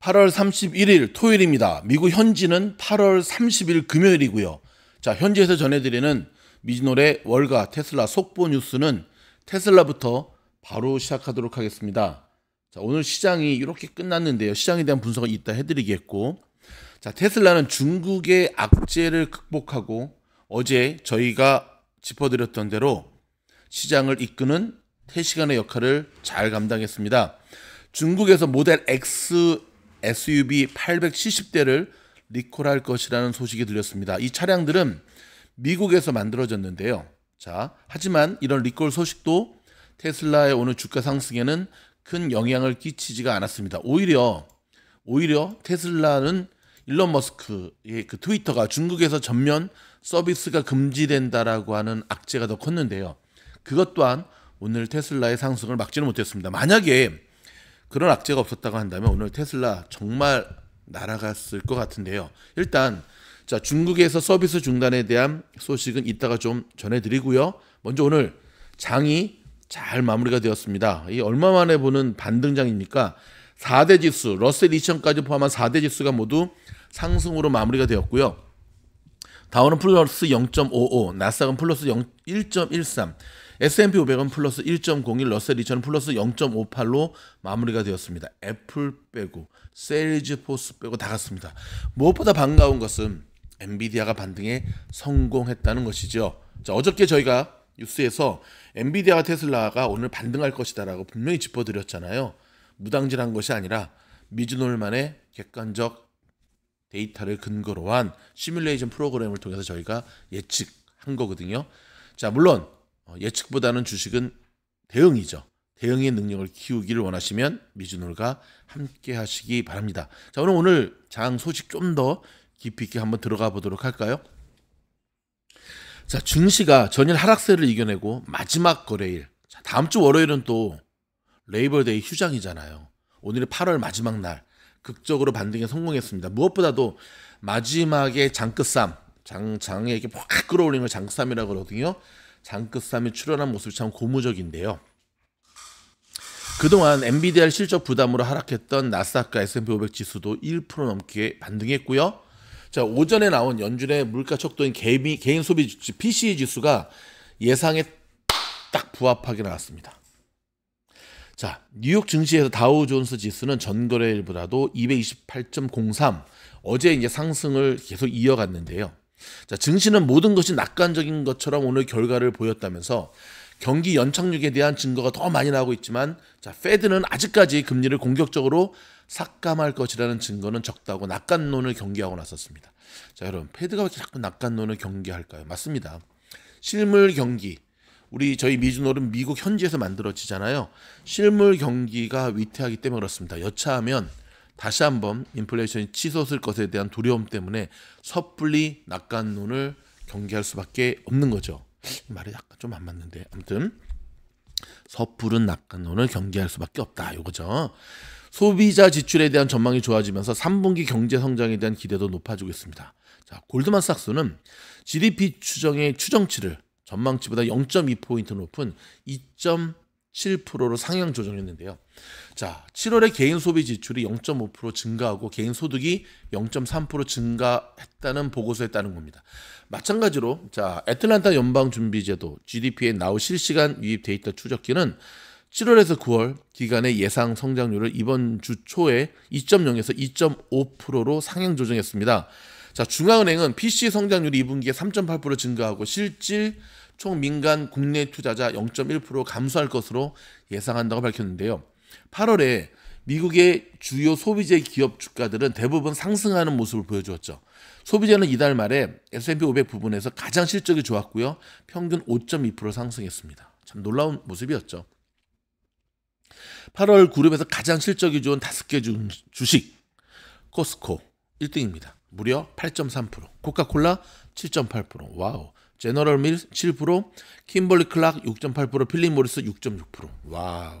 8월 31일 토요일입니다. 미국 현지는 8월 30일 금요일이고요. 자, 현지에서 전해드리는 미진노의 월가 테슬라 속보 뉴스는 테슬라부터 바로 시작하도록 하겠습니다. 자, 오늘 시장이 이렇게 끝났는데요. 시장에 대한 분석을 이따 해드리겠고. 자, 테슬라는 중국의 악재를 극복하고 어제 저희가 짚어드렸던 대로 시장을 이끄는 태시간의 역할을 잘 감당했습니다. 중국에서 모델 X SUV 870대를 리콜할 것이라는 소식이 들렸습니다. 이 차량들은 미국에서 만들어졌는데요. 자, 하지만 이런 리콜 소식도 테슬라의 오늘 주가 상승에는 큰 영향을 끼치지가 않았습니다. 오히려 오히려 테슬라는 일론 머스크의 그 트위터가 중국에서 전면 서비스가 금지된다라고 하는 악재가 더 컸는데요. 그것 또한 오늘 테슬라의 상승을 막지는 못했습니다. 만약에 그런 악재가 없었다고 한다면 오늘 테슬라 정말 날아갔을 것 같은데요. 일단 자 중국에서 서비스 중단에 대한 소식은 이따가 좀 전해드리고요. 먼저 오늘 장이 잘 마무리가 되었습니다. 이 얼마 만에 보는 반등장입니까? 4대 지수, 러셀 2000까지 포함한 4대 지수가 모두 상승으로 마무리가 되었고요. 다운은 플러스 0.55, 나스닥은 플러스 1.13, S&P 500은 플러스 1.01, 러셀 2000은 플러스 0.58로 마무리가 되었습니다. 애플 빼고, 셀즈포스 빼고 다 갔습니다. 무엇보다 반가운 것은 엔비디아가 반등에 성공했다는 것이죠. 자, 어저께 저희가 뉴스에서 엔비디아와 테슬라가 오늘 반등할 것이다라고 분명히 짚어드렸잖아요. 무당질한 것이 아니라 미즈놀만의 객관적 데이터를 근거로 한 시뮬레이션 프로그램을 통해서 저희가 예측한 거거든요. 자, 물론 어, 예측보다는 주식은 대응이죠. 대응의 능력을 키우기를 원하시면 미주놀과 함께 하시기 바랍니다. 자, 오늘 오늘 장 소식 좀 더 깊이 있게 한번 들어가 보도록 할까요? 자, 증시가 전일 하락세를 이겨내고 마지막 거래일. 자, 다음 주 월요일은 또 레이버데이 휴장이잖아요. 오늘이 8월 마지막 날. 극적으로 반등에 성공했습니다. 무엇보다도 마지막에 장끝삼, 장, 장에 이렇게 확 끌어올리면 장끝삼이라고 그러거든요. 장끝삼이 출연한 모습이 참 고무적인데요. 그동안 엔비디아 실적 부담으로 하락했던 나스닥과 S&P 500 지수도 1% 넘게 반등했고요. 자 오전에 나온 연준의 물가 척도인 개미, 개인 소비 지수 PCE 지수가 예상에 딱 부합하게 나왔습니다. 자 뉴욕 증시에서 다우존스 지수는 전거래일보다도 228.03 어제 이제 상승을 계속 이어갔는데요. 자, 증시는 모든 것이 낙관적인 것처럼 오늘 결과를 보였다면서 경기 연착륙에 대한 증거가 더 많이 나오고 있지만 자, 페드는 아직까지 금리를 공격적으로 삭감할 것이라는 증거는 적다고 낙관론을 경계하고 나섰습니다. 자, 여러분, 페드가 왜 자꾸 낙관론을 경계할까요? 맞습니다. 실물 경기, 우리 저희 미주노은 미국 현지에서 만들어지잖아요. 실물 경기가 위태하기 때문에 그렇습니다. 여차하면 다시 한번 인플레이션이 치솟을 것에 대한 두려움 때문에 섣불리 낙관론을 경계할 수밖에 없는 거죠. 말이 약간 좀 안 맞는데 아무튼 섣부른 낙관론을 경계할 수밖에 없다 이거죠. 소비자 지출에 대한 전망이 좋아지면서 3분기 경제 성장에 대한 기대도 높아지고 있습니다. 자, 골드만삭스는 GDP 추정의 추정치를 전망치보다 0.2포인트 높은 7%로 상향 조정했는데요. 자, 7월에 개인 소비 지출이 0.5% 증가하고 개인 소득이 0.3% 증가했다는 보고서에 따른 겁니다. 마찬가지로 자, 애틀란타 연방 준비 제도 GDP의 나우 실시간 유입 데이터 추적기는 7월에서 9월 기간의 예상 성장률을 이번 주 초에 2.0에서 2.5%로 상향 조정했습니다. 자, 중앙은행은 PC 성장률이 2분기에 3.8% 증가하고 실질 총 민간 국내 투자자 0.1% 감소할 것으로 예상한다고 밝혔는데요. 8월에 미국의 주요 소비재 기업 주가들은 대부분 상승하는 모습을 보여주었죠. 소비재는 이달 말에 S&P 500 부분에서 가장 실적이 좋았고요. 평균 5.2% 상승했습니다. 참 놀라운 모습이었죠. 8월 그룹에서 가장 실적이 좋은 5개 주, 주식 코스코 1등입니다. 무려 8.3%, 코카콜라 7.8%, 와우. 제너럴 밀 7%, 킴벌리 클락 6.8%, 필립 모리스 6.6%. 와우.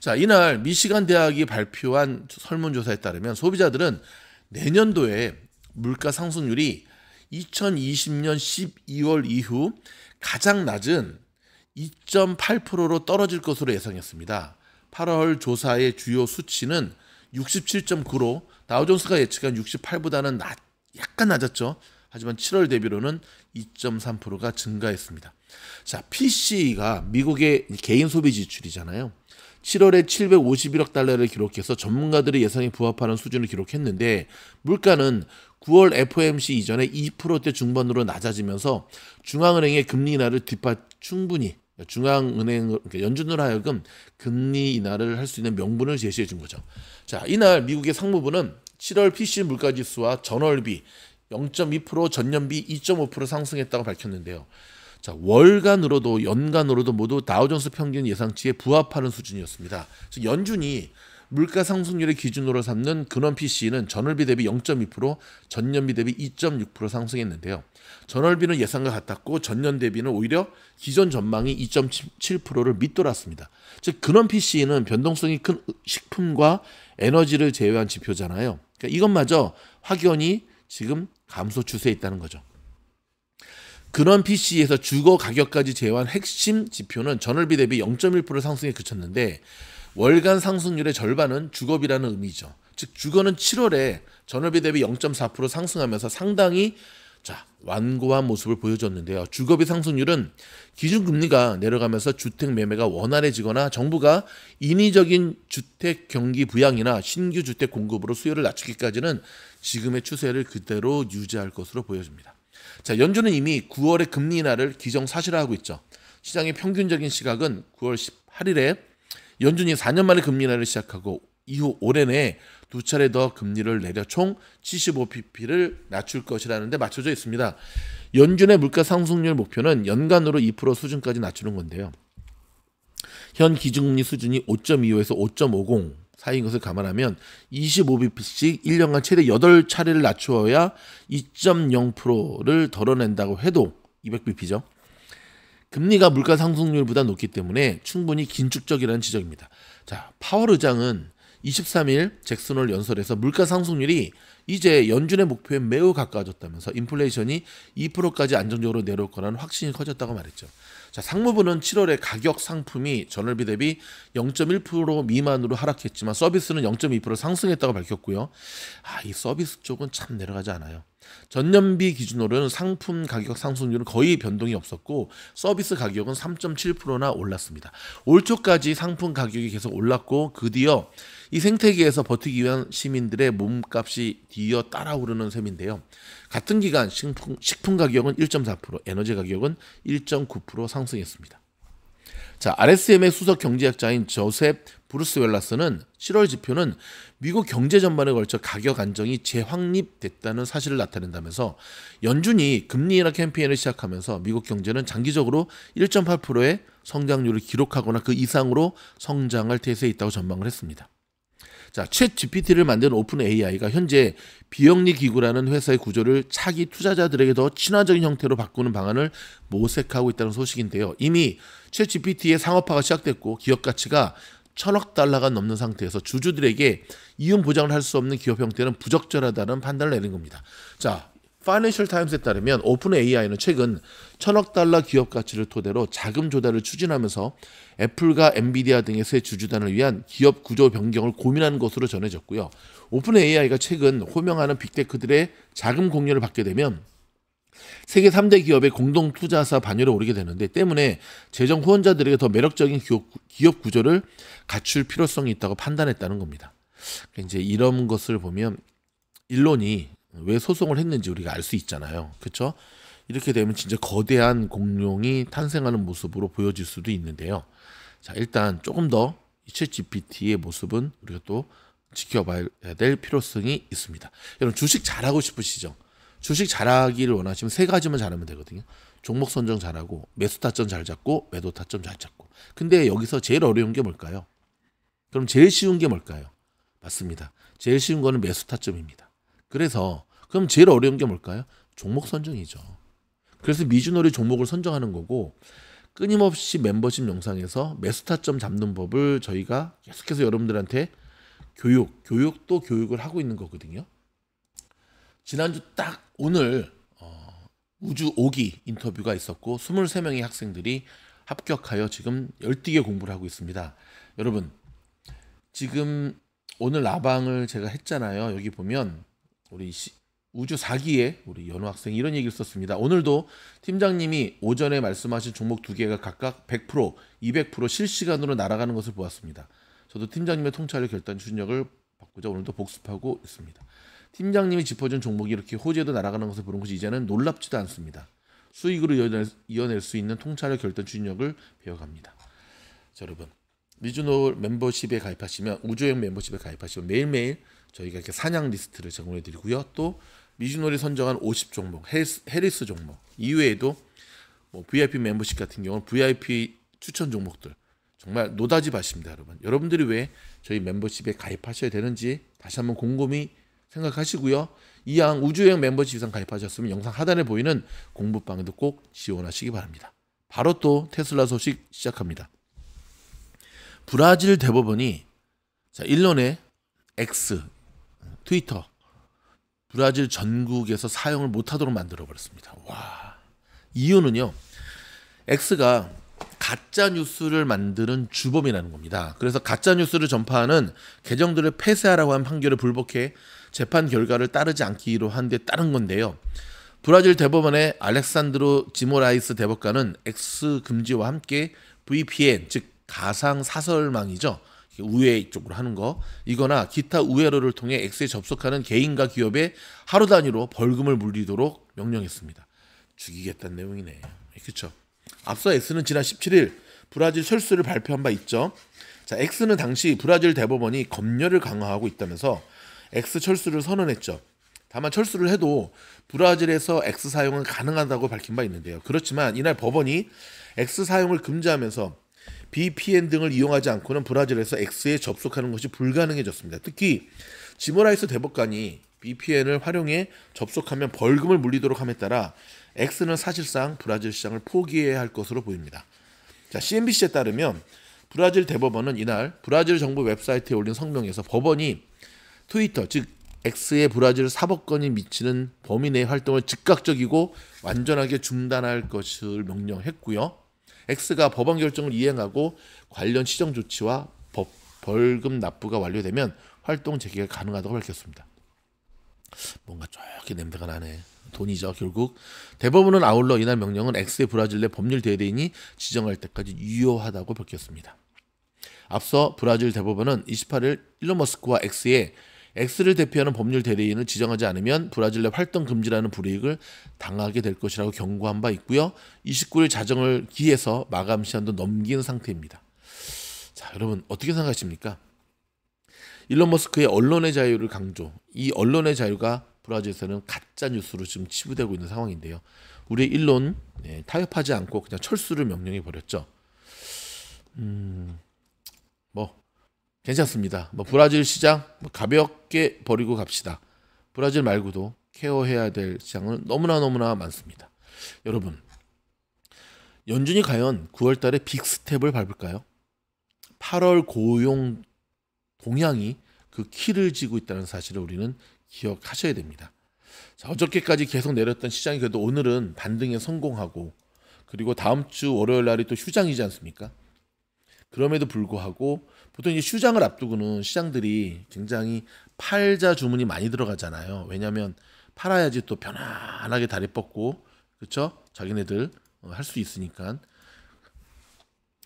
자, 이날 미시간 대학이 발표한 설문조사에 따르면 소비자들은 내년도에 물가 상승률이 2020년 12월 이후 가장 낮은 2.8%로 떨어질 것으로 예상했습니다. 8월 조사의 주요 수치는 67.9로 나우존스가 예측한 68보다는 낮, 약간 낮았죠. 하지만 7월 대비로는 2.3%가 증가했습니다. 자, PC가 미국의 개인 소비 지출이잖아요. 7월에 751억 달러를 기록해서 전문가들의 예상에 부합하는 수준을 기록했는데 물가는 9월 FOMC 이전에 2%대 중반으로 낮아지면서 중앙은행의 금리 인하를 뒷받 충분히 중앙은행 그러니까 연준으로 하여금 금리 인하를 할 수 있는 명분을 제시해 준 거죠. 자, 이날 미국의 상무부는 7월 PC 물가지수와 전월비 0.2% 전년비 2.5% 상승했다고 밝혔는데요. 자, 월간으로도 연간으로도 모두 다우존스 평균 예상치에 부합하는 수준이었습니다. 연준이 물가 상승률의 기준으로 삼는 근원 PC는 전월비 대비 0.2%, 전년비 대비 2.6% 상승했는데요. 전월비는 예상과 같았고 전년 대비는 오히려 기존 전망이 2.7%를 밑돌았습니다. 즉 근원 PC는 변동성이 큰 식품과 에너지를 제외한 지표잖아요. 그러니까 이것마저 확연히 지금 감소 추세에 있다는 거죠. 근원 PC에서 주거 가격까지 제외한 핵심 지표는 전월비 대비 0.1% 상승에 그쳤는데 월간 상승률의 절반은 주거비라는 의미죠. 즉 주거는 7월에 전월비 대비 0.4% 상승하면서 상당히 자, 완고한 모습을 보여줬는데요. 주거비 상승률은 기준금리가 내려가면서 주택 매매가 원활해지거나 정부가 인위적인 주택 경기 부양이나 신규 주택 공급으로 수요를 낮추기까지는 지금의 추세를 그대로 유지할 것으로 보여집니다. 자, 연준은 이미 9월의 금리 인하를 기정사실화하고 있죠. 시장의 평균적인 시각은 9월 18일에 연준이 4년 만에 금리 인하를 시작하고 이후 올해 내에 두 차례 더 금리를 내려 총 75pp를 낮출 것이라는데 맞춰져 있습니다. 연준의 물가 상승률 목표는 연간으로 2% 수준까지 낮추는 건데요. 현 기준금리 수준이 5.25에서 5.50 사이인 것을 감안하면 25bp씩 1년간 최대 8차례를 낮추어야 2.0%를 덜어낸다고 해도 200bp죠. 금리가 물가 상승률보다 높기 때문에 충분히 긴축적이라는 지적입니다. 자, 파월 의장은 23일 잭슨홀 연설에서 물가 상승률이 이제 연준의 목표에 매우 가까워졌다면서 인플레이션이 2%까지 안정적으로 내려올 거라는 확신이 커졌다고 말했죠. 자, 상무부는 7월에 가격 상품이 전월비 대비 0.1% 미만으로 하락했지만 서비스는 0.2% 상승했다고 밝혔고요. 아, 이 서비스 쪽은 참 내려가지 않아요. 전년비 기준으로는 상품 가격 상승률은 거의 변동이 없었고 서비스 가격은 3.7%나 올랐습니다. 올 초까지 상품 가격이 계속 올랐고 그뒤어 이 생태계에서 버티기 위한 시민들의 몸값이 뒤어 따라오르는 셈인데요. 같은 기간 식품, 식품 가격은 1.4%, 에너지 가격은 1.9% 상승했습니다. 자, RSM의 수석 경제학자인 저셉 브루스 웰라스는 7월 지표는 미국 경제 전반에 걸쳐 가격 안정이 재확립됐다는 사실을 나타낸다면서 연준이 금리 인하 캠페인을 시작하면서 미국 경제는 장기적으로 1.8%의 성장률을 기록하거나 그 이상으로 성장할 태세에 있다고 전망을 했습니다. 자, 챗 GPT를 만든 오픈 AI가 현재 비영리 기구라는 회사의 구조를 차기 투자자들에게 더 친화적인 형태로 바꾸는 방안을 모색하고 있다는 소식인데요. 이미 챗 GPT의 상업화가 시작됐고 기업 가치가 천억 달러가 넘는 상태에서 주주들에게 이윤 보장을 할 수 없는 기업 형태는 부적절하다는 판단을 내린 겁니다. 자, 파이낸셜 타임스에 따르면 오픈 AI는 최근 천억 달러 기업 가치를 토대로 자금 조달을 추진하면서 애플과 엔비디아 등의 새 주주단을 위한 기업 구조 변경을 고민한 것으로 전해졌고요. 오픈 AI가 최근 호명하는 빅테크들의 자금 공유를 받게 되면 세계 3대 기업의 공동 투자사 반열에 오르게 되는데 때문에 재정 후원자들에게 더 매력적인 기업, 기업 구조를 갖출 필요성이 있다고 판단했다는 겁니다. 이제 이런 것을 보면 일론이 왜 소송을 했는지 우리가 알 수 있잖아요. 그렇죠? 이렇게 되면 진짜 거대한 공룡이 탄생하는 모습으로 보여질 수도 있는데요. 자, 일단 조금 더 이챗 GPT의 모습은 우리가 또 지켜봐야 될 필요성이 있습니다. 여러분 주식 잘하고 싶으시죠? 주식 잘하기를 원하시면 세 가지만 잘하면 되거든요. 종목 선정 잘하고 매수 타점 잘 잡고 매도 타점 잘 잡고. 근데 여기서 제일 어려운 게 뭘까요? 그럼 제일 쉬운 게 뭘까요? 맞습니다. 제일 쉬운 거는 매수 타점입니다. 그래서 그럼 제일 어려운 게 뭘까요? 종목 선정이죠. 그래서 미주놀이 종목을 선정하는 거고 끊임없이 멤버십 영상에서 매수 타점 잡는 법을 저희가 계속해서 여러분들한테 교육, 교육도 교육을 하고 있는 거거든요. 지난주 딱 오늘 어, 우주 5기 인터뷰가 있었고 23명의 학생들이 합격하여 지금 열띠게 공부를 하고 있습니다. 여러분 지금 오늘 라방을 제가 했잖아요. 여기 보면 우리 우주 4기에 우리 연호 학생이 이런 얘기를 썼습니다. 오늘도 팀장님이 오전에 말씀하신 종목 두 개가 각각 100%, 200% 실시간으로 날아가는 것을 보았습니다. 저도 팀장님의 통찰의 결단 추진력을 바꾸자 오늘도 복습하고 있습니다. 팀장님이 짚어준 종목이 이렇게 호재도 날아가는 것을 보는 것이 이제는 놀랍지도 않습니다. 수익으로 이어낼, 이어낼 수 있는 통찰의 결단 추진력을 배워갑니다. 자, 여러분 미주노 멤버십에 가입하시면 우주형 멤버십에 가입하시면 매일매일 저희가 이렇게 사냥 리스트를 제공해 드리고요. 또미즈놀이 선정한 50 종목, 헬스, 헬스 종목 이외에도 뭐 VIP 멤버십 같은 경우는 VIP 추천 종목들 정말 노다지 바십니다 여러분. 여러분들이 왜 저희 멤버십에 가입하셔야 되는지 다시 한번 곰곰이 생각하시고요. 이왕 우주여행 멤버십 이상 가입하셨으면 영상 하단에 보이는 공부방에도 꼭 지원하시기 바랍니다. 바로 또 테슬라 소식 시작합니다. 브라질 대법원이 자, 1년에 X 트위터 브라질 전국에서 사용을 못하도록 만들어 버렸습니다. 와 이유는요. X가 가짜 뉴스를 만드는 주범이라는 겁니다. 그래서 가짜 뉴스를 전파하는 계정들을 폐쇄하라고 한 판결을 불복해 재판 결과를 따르지 않기로 한 데 따른 건데요. 브라질 대법원의 알렉산드로 지모라이스 대법관은 X 금지와 함께 VPN 즉 가상 사설망이죠. 우회 쪽으로 하는 거 이거나 기타 우회로를 통해 X에 접속하는 개인과 기업에 하루 단위로 벌금을 물리도록 명령했습니다. 죽이겠다는 내용이네. 그렇죠. 앞서 X는 지난 17일 브라질 철수를 발표한 바 있죠. 자, X는 당시 브라질 대법원이 검열을 강화하고 있다면서 X 철수를 선언했죠. 다만 철수를 해도 브라질에서 X 사용은 가능하다고 밝힌 바 있는데요. 그렇지만 이날 법원이 X 사용을 금지하면서 VPN 등을 이용하지 않고는 브라질에서 X에 접속하는 것이 불가능해졌습니다. 특히 지모라이스 대법관이 VPN을 활용해 접속하면 벌금을 물리도록 함에 따라 X는 사실상 브라질 시장을 포기해야 할 것으로 보입니다. 자, CNBC에 따르면 브라질 대법원은 이날 브라질 정부 웹사이트에 올린 성명에서 법원이 트위터, 즉 X의 브라질 사법권이 미치는 범인의 활동을 즉각적이고 완전하게 중단할 것을 명령했고요. X가 법원 결정을 이행하고 관련 시정 조치와 법, 벌금 납부가 완료되면 활동 재개가 가능하다고 밝혔습니다. 뭔가 쪼개 냄새가 나네. 돈이죠 결국 대법원은 아울러 이날 명령은 X의 브라질 내 법률 대리인이 지정할 때까지 유효하다고 밝혔습니다. 앞서 브라질 대법원은 28일 일론 머스크와 X의 X를 대표하는 법률 대리인을 지정하지 않으면 브라질 내 활동 금지라는 불이익을 당하게 될 것이라고 경고한 바 있고요. 29일 자정을 기해서 마감 시한도 넘긴 상태입니다. 자, 여러분 어떻게 생각하십니까? 일론 머스크의 언론의 자유를 강조. 이 언론의 자유가 브라질에서는 가짜 뉴스로 지금 치부되고 있는 상황인데요. 우리 일론 네, 타협하지 않고 그냥 철수를 명령해 버렸죠. 음, 뭐 괜찮습니다. 뭐 브라질 시장 뭐 가볍게 버리고 갑시다. 브라질 말고도 케어해야 될 시장은 너무나 너무나 많습니다. 여러분, 연준이 과연 9월 달에 빅스텝을 밟을까요? 8월 고용 동향이 그 키를 쥐고 있다는 사실을 우리는 기억하셔야 됩니다. 자, 어저께까지 계속 내렸던 시장이 그래도 오늘은 반등에 성공하고 그리고 다음 주 월요일 날이 또 휴장이지 않습니까? 그럼에도 불구하고 보통 이제 휴장을 앞두고는 시장들이 굉장히 팔자 주문이 많이 들어가잖아요. 왜냐하면 팔아야지 또 편안하게 다리 뻗고 그렇죠? 자기네들 어, 할수 있으니까.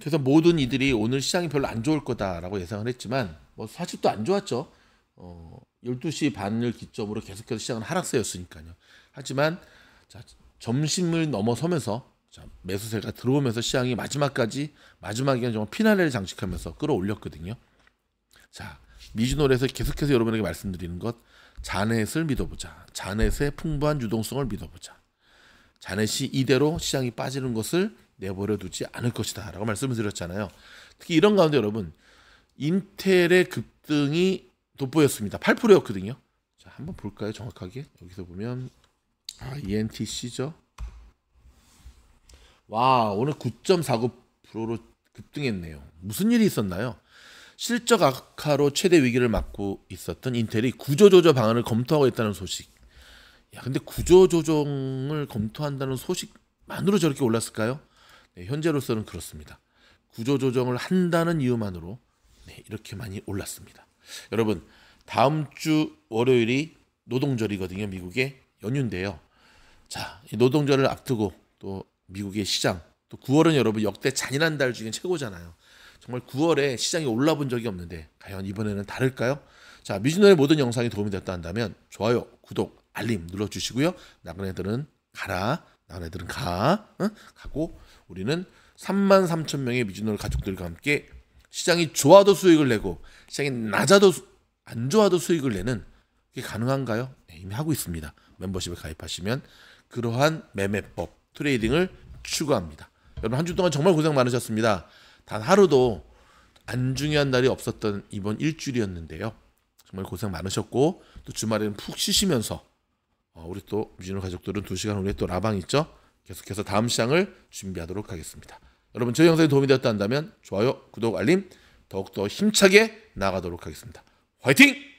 그래서 모든 이들이 오늘 시장이 별로 안 좋을 거다라고 예상을 했지만 뭐 사실 또 안 좋았죠. 어 12시 반을 기점으로 계속해서 시장은 하락세였으니까요. 하지만 자, 점심을 넘어서면서 자, 매수세가 들어오면서 시장이 마지막까지 마지막에 정말 피날레를 장식하면서 끌어올렸거든요. 자, 미주노래에서 계속해서 여러분에게 말씀드리는 것 자넷을 믿어보자. 자넷의 풍부한 유동성을 믿어보자. 자넷이 이대로 시장이 빠지는 것을 내버려 두지 않을 것이다 라고 말씀을 드렸잖아요. 특히 이런 가운데 여러분 인텔의 급등이 돋보였습니다. 8%였거든요. 자, 한번 볼까요? 정확하게 여기서 보면 아, ENTC죠. 와, 오늘 9.49%로 급등했네요. 무슨 일이 있었나요? 실적 악화로 최대 위기를 맞고 있었던 인텔이 구조조정 방안을 검토하고 있다는 소식. 야, 근데 구조조정을 검토한다는 소식만으로 저렇게 올랐을까요? 네, 현재로서는 그렇습니다. 구조조정을 한다는 이유만으로 네, 이렇게 많이 올랐습니다. 여러분, 다음 주 월요일이 노동절이거든요. 미국의 연휴인데요. 자, 노동절을 앞두고 또 미국의 시장. 또 9월은 여러분 역대 잔인한 달 중에 최고잖아요. 정말 9월에 시장이 올라본 적이 없는데 과연 이번에는 다를까요? 자, 미진노의 모든 영상이 도움이 됐다 한다면 좋아요, 구독, 알림 눌러주시고요. 나그네 들은 가라, 나그네 들은 가, 응? 가고 우리는 3만 3천 명의 미진노 가족들과 함께 시장이 좋아도 수익을 내고 시장이 낮아도 수, 안 좋아도 수익을 내는 그게 가능한가요? 네, 이미 하고 있습니다. 멤버십에 가입하시면 그러한 매매법 트레이딩을 추구합니다. 여러분 한 주 동안 정말 고생 많으셨습니다. 단 하루도 안 중요한 날이 없었던 이번 일주일이었는데요. 정말 고생 많으셨고 또 주말에는 푹 쉬시면서 어, 우리 또뮤지호 가족들은 두시간 후에 또 라방 있죠. 계속해서 다음 시장을 준비하도록 하겠습니다. 여러분 저희 영상이 도움이 되었다 한다면 좋아요, 구독, 알림 더욱더 힘차게 나가도록 하겠습니다. 화이팅!